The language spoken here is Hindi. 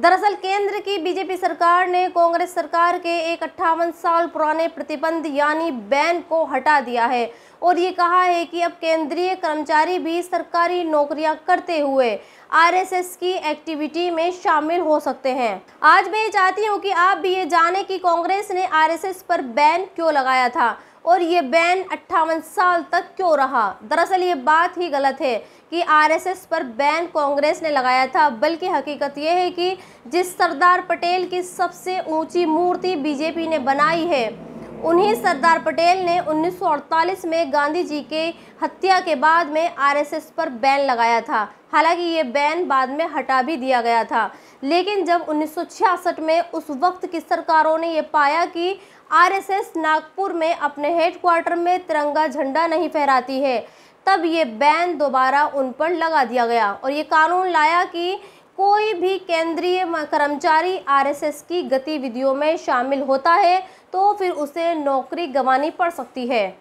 दरअसल केंद्र की बीजेपी सरकार ने कांग्रेस सरकार के एक अट्ठावन साल पुराने प्रतिबंध यानी बैन को हटा दिया है और ये कहा है कि अब केंद्रीय कर्मचारी भी सरकारी नौकरियां करते हुए आरएसएस की एक्टिविटी में शामिल हो सकते हैं आज मैं ये चाहती हूँ कि आप भी ये जानें कि कांग्रेस ने आरएसएस पर बैन क्यों लगाया था और ये बैन अट्ठावन साल तक क्यों रहा दरअसल ये बात ही गलत है कि आरएसएस पर बैन कांग्रेस ने लगाया था बल्कि हकीकत यह है कि जिस सरदार पटेल की सबसे ऊंची मूर्ति बीजेपी ने बनाई है उन्हीं सरदार पटेल ने 1948 में गांधी जी के हत्या के बाद में आरएसएस पर बैन लगाया था हालांकि ये बैन बाद में हटा भी दिया गया था लेकिन जब 1966 में उस वक्त की सरकारों ने ये पाया कि आरएसएस नागपुर में अपने हेडक्वार्टर में तिरंगा झंडा नहीं फहराती है तब ये बैन दोबारा उन पर लगा दिया गया और ये कानून लाया कि कोई भी केंद्रीय कर्मचारी आरएसएस की गतिविधियों में शामिल होता है तो फिर उसे नौकरी गंवानी पड़ सकती है